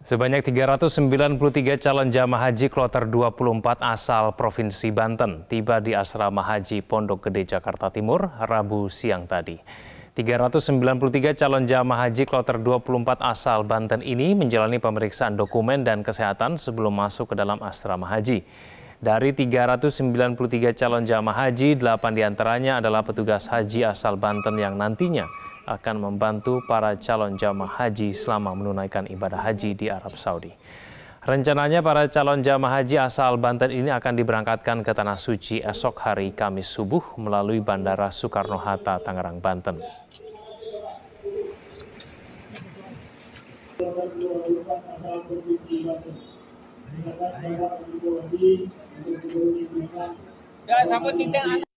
Sebanyak 393 calon jamaah haji kloter 24 asal Provinsi Banten tiba di Asrama Haji Pondok Gede Jakarta Timur Rabu siang tadi. 393 calon jamaah haji kloter 24 asal Banten ini menjalani pemeriksaan dokumen dan kesehatan sebelum masuk ke dalam asrama haji. Dari 393 calon jamaah haji, 8 diantaranya adalah petugas haji asal Banten yang nantinya akan membantu para calon jamaah haji selama menunaikan ibadah haji di Arab Saudi. Rencananya para calon jamaah haji asal Banten ini akan diberangkatkan ke Tanah Suci esok hari Kamis subuh melalui Bandara Soekarno-Hatta, Tangerang, Banten. Ya, sambut